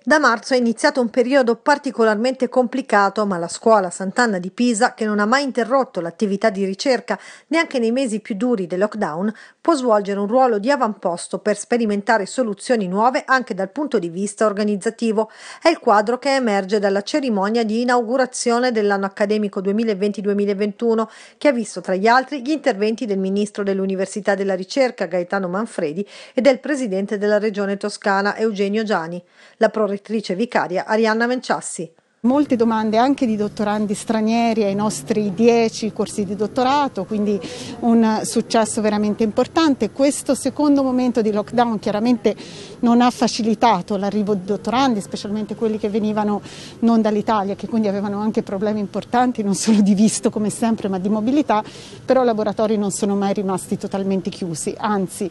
Da marzo è iniziato un periodo particolarmente complicato, ma la scuola Sant'Anna di Pisa, che non ha mai interrotto l'attività di ricerca neanche nei mesi più duri del lockdown, può svolgere un ruolo di avamposto per sperimentare soluzioni nuove anche dal punto di vista organizzativo. È il quadro che emerge dalla cerimonia di inaugurazione dell'anno accademico 2020-2021, che ha visto tra gli altri gli interventi del ministro dell'Università della Ricerca Gaetano Manfredi e del presidente della Regione Toscana Eugenio Giani. La rettrice vicaria Arianna Menciassi. Molte domande anche di dottorandi stranieri ai nostri 10 corsi di dottorato, quindi un successo veramente importante. Questo secondo momento di lockdown chiaramente non ha facilitato l'arrivo di dottorandi, specialmente quelli che venivano non dall'Italia, che quindi avevano anche problemi importanti, non solo di visto come sempre, ma di mobilità, però i laboratori non sono mai rimasti totalmente chiusi, anzi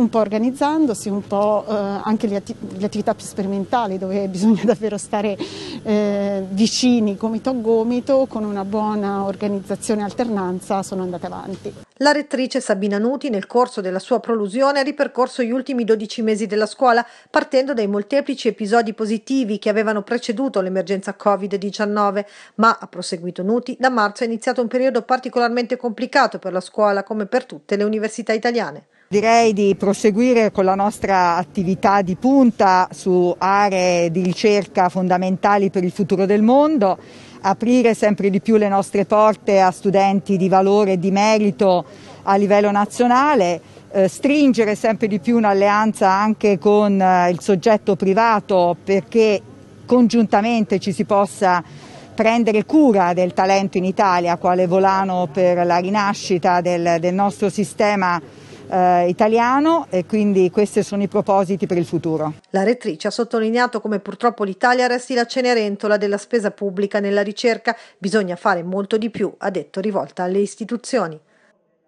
un po' organizzandosi, un po' eh, anche le, atti- le, attività più sperimentali dove bisogna davvero stare eh, vicini gomito a gomito, con una buona organizzazione e alternanza sono andate avanti. La rettrice Sabina Nuti nel corso della sua prolusione ha ripercorso gli ultimi 12 mesi della scuola partendo dai molteplici episodi positivi che avevano preceduto l'emergenza Covid-19, ma ha proseguito Nuti, da marzo è iniziato un periodo particolarmente complicato per la scuola come per tutte le università italiane. Direi di proseguire con la nostra attività di punta su aree di ricerca fondamentali per il futuro del mondo, aprire sempre di più le nostre porte a studenti di valore e di merito a livello nazionale, eh, stringere sempre di più un'alleanza anche con eh, il soggetto privato perché congiuntamente ci si possa prendere cura del talento in Italia quale volano per la rinascita del, del nostro sistema eh, italiano e quindi questi sono i propositi per il futuro. La rettrice ha sottolineato come purtroppo l'Italia resti la cenerentola della spesa pubblica nella ricerca, bisogna fare molto di più, ha detto rivolta alle istituzioni.